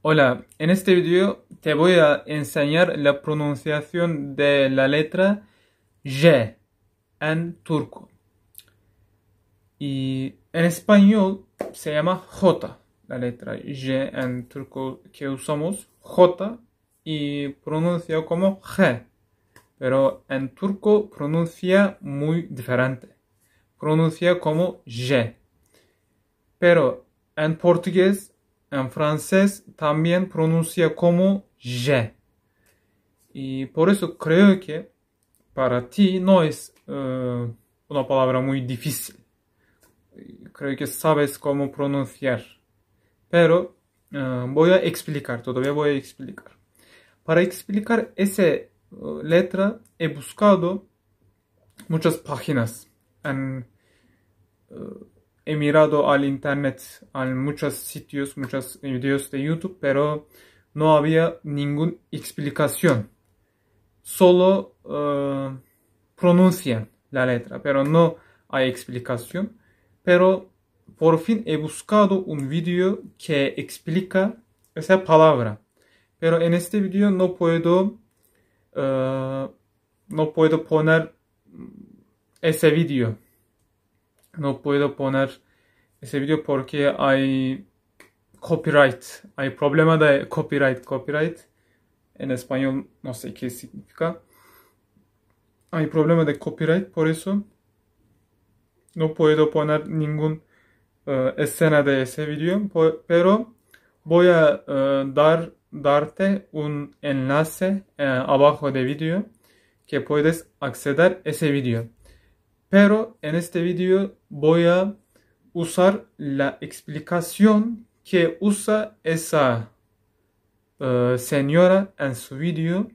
Hola, en este video te voy a enseñar la pronunciación de la letra J en turco. Y en español se llama J, la letra J en turco que usamos J y pronuncia como G. Pero en turco pronuncia muy diferente. Pronuncia como J Pero en portugués en francés también pronuncia como je. Y por eso creo que para ti no es eh, una palabra muy difícil. Creo que sabes cómo pronunciar. Pero eh, voy a explicar, todavía voy a explicar. Para explicar esa eh, letra he buscado muchas páginas he mirado al internet, a muchos sitios, muchos videos de YouTube, pero no había ninguna explicación. Solo pronuncia eh, pronuncian la letra, pero no hay explicación. Pero por fin he buscado un video que explica esa palabra. Pero en este video no puedo, eh, no puedo poner ese video no puedo poner ese vídeo porque hay copyright, hay problema de copyright, copyright en español no sé qué significa. Hay problema de copyright, por eso no puedo poner ninguna eh, escena de ese vídeo, pero voy a eh, dar, darte un enlace eh, abajo de vídeo que puedes acceder a ese vídeo. Pero en este video voy a usar la explicación que usa esa eh, señora en su video.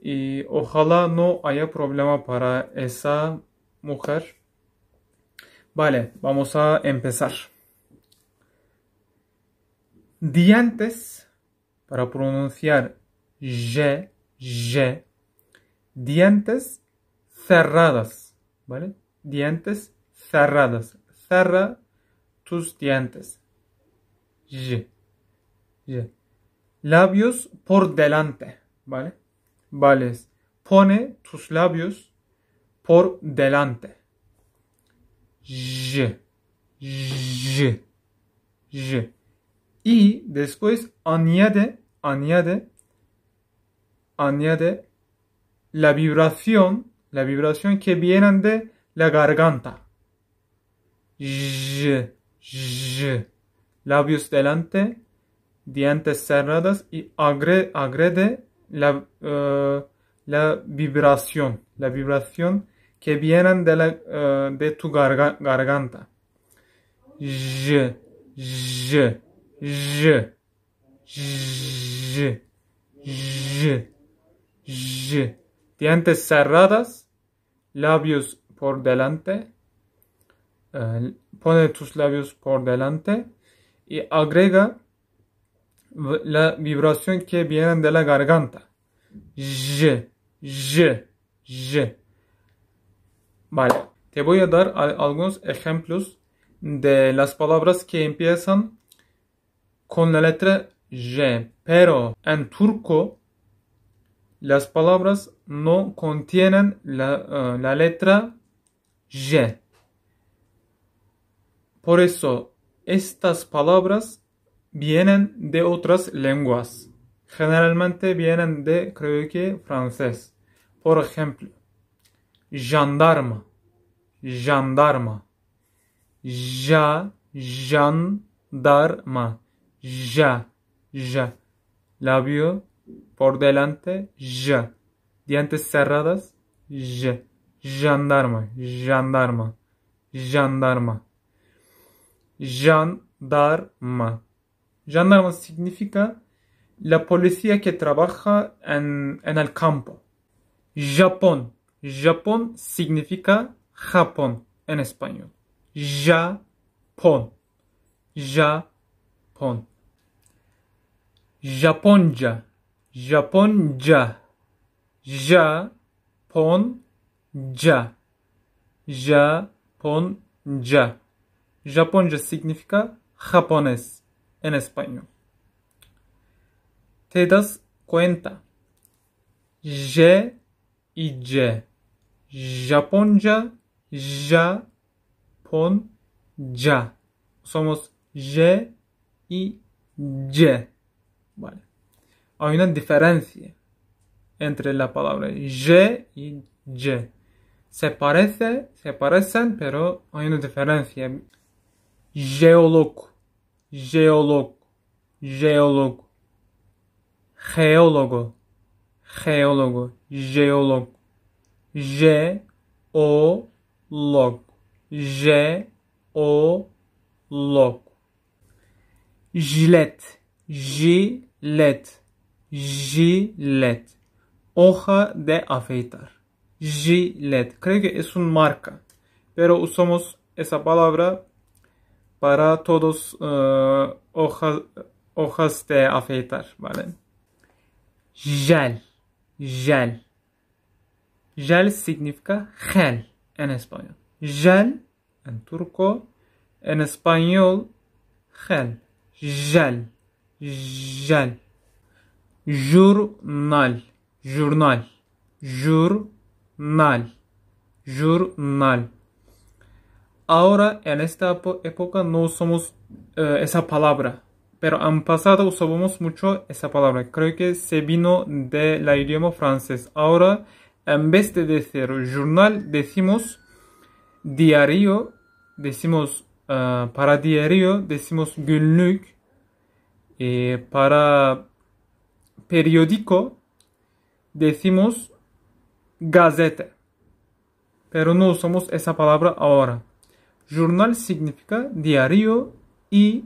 y ojalá no haya problema para esa mujer. Vale, vamos a empezar. Dientes, para pronunciar je, dientes cerradas. ¿vale? Dientes cerrados. Cerra tus dientes. Y. Labios por delante, ¿vale? Vale. Pone tus labios por delante. Y. Y después añade, añade, añade la vibración la vibración que vienen de la garganta. J, j, labios delante, dientes cerrados y agre, agrede la, eh, la vibración, la vibración que vienen de, la, eh, de tu garganta. J, j, j, j, j, j dientes cerradas, labios por delante, eh, pone tus labios por delante y agrega la vibración que viene de la garganta. J, J, J. Vale, te voy a dar algunos ejemplos de las palabras que empiezan con la letra J, pero en turco las palabras no contienen la, eh, letra Y. Por eso, estas palabras vienen de otras lenguas. Generalmente vienen de, creo que, francés. Por ejemplo, Gendarme. Gendarme. ja, Gendarme. ja, ja, labio, por delante, ya. Dientes cerradas, j. Jandarma, jandarma, jandarma. Jandarma. Gendarma significa la policía que trabaja en, el campo. Japón. Japón significa Japón en español. Japón. Japón. Japonja. Pon. ya Japón ya significa japonés en español. Te das cuenta. Je y je. Pon. ya Somos je y je. Vale hay una diferencia entre la palabra je y je. Se parece, se parecen, pero hay una diferencia. Geólogo, geólogo, geólogo. Geólogo, geólogo, geólogo. G o, log. g o, Gilet, gilet. Gilet. Hoja de afeitar. Gilet. Creo que es una marca. Pero usamos esa palabra para todos eh, hojas, hojas de afeitar. ¿Vale? Gel. Gel. Gel significa gel en español. Gel en turco. En español, gel. Gel. Gel. Journal, journal, journal, journal. Ahora en esta época no usamos eh, esa palabra, pero en pasado usábamos mucho esa palabra. Creo que se vino del idioma francés. Ahora en vez de decir journal decimos diario, decimos eh, para diario, decimos günlük, eh, para periódico decimos gazeta. pero no usamos esa palabra ahora. Journal significa diario y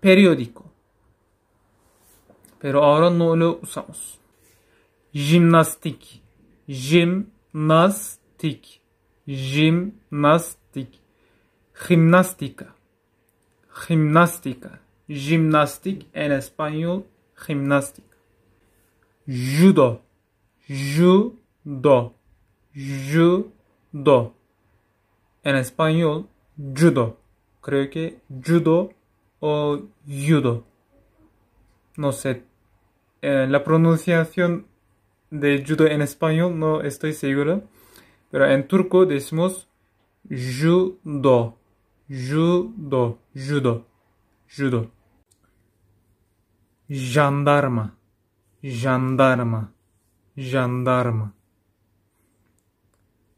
periódico, pero ahora no lo usamos. Gimnastik, gimnastik, gimnastik, gimnástica, gimnástica, gimnastic en español, Gimnastik judo, judo, judo. En español, judo. Creo que judo o judo. No sé. Eh, la pronunciación de judo en español no estoy seguro. Pero en turco decimos judo, judo, judo, judo. Jandarma. jandarma, jandarma.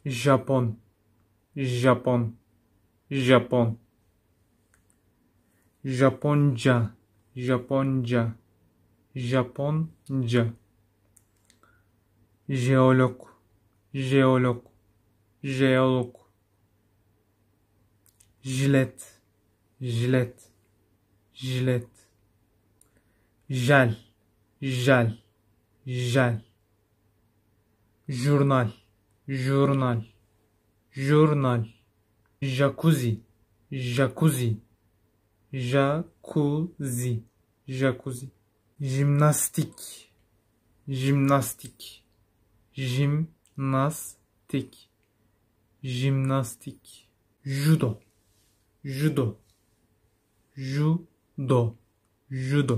Japon, Japon, Japon. Japonca, Japonca, Japonca. Jeolog, jeolog, jeolog. Jilet, jilet, jilet. Jel, jel, jel. Jurnal, jurnal, jurnal. Jacuzzi, jacuzzi, jacuzzi, jacuzzi. Jimnastik, jimnastik, jimnastik, jimnastik. Judo, judo, judo, judo.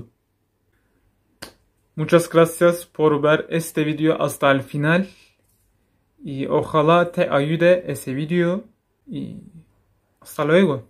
Muchas gracias por ver este vídeo hasta el final y ojalá te ayude ese vídeo y hasta luego.